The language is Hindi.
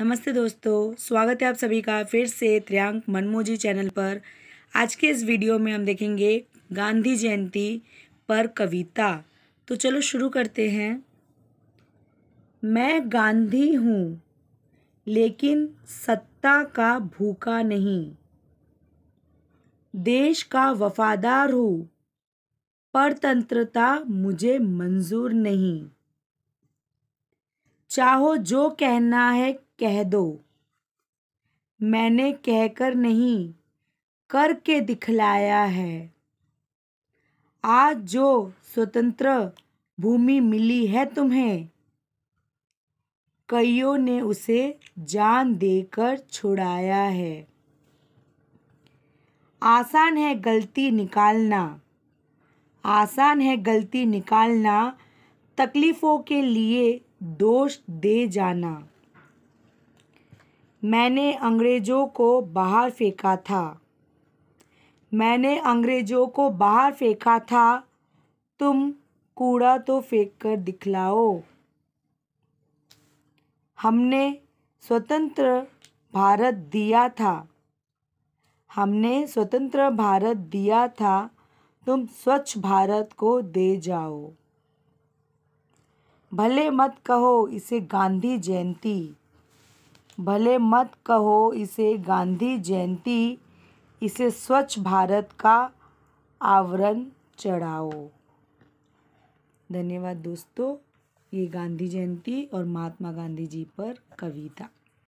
नमस्ते दोस्तों स्वागत है आप सभी का फिर से त्रियांक मनमोजी चैनल पर आज के इस वीडियो में हम देखेंगे गांधी जयंती पर कविता तो चलो शुरू करते हैं मैं गांधी हूँ लेकिन सत्ता का भूखा नहीं देश का वफादार हूँ परतंत्रता मुझे मंजूर नहीं चाहो जो कहना है कह दो मैंने कहकर नहीं करके दिखलाया है आज जो स्वतंत्र भूमि मिली है तुम्हें कईयों ने उसे जान देकर छुड़ाया है आसान है गलती निकालना आसान है गलती निकालना तकलीफ़ों के लिए दोष दे जाना मैंने अंग्रेज़ों को बाहर फेंका था मैंने अंग्रेज़ों को बाहर फेंका था तुम कूड़ा तो फेंक कर दिखलाओ हमने स्वतंत्र भारत दिया था हमने स्वतंत्र भारत दिया था तुम स्वच्छ भारत को दे जाओ भले मत कहो इसे गांधी जयंती भले मत कहो इसे गांधी जयंती इसे स्वच्छ भारत का आवरण चढ़ाओ धन्यवाद दोस्तों ये गांधी जयंती और महात्मा गांधी जी पर कविता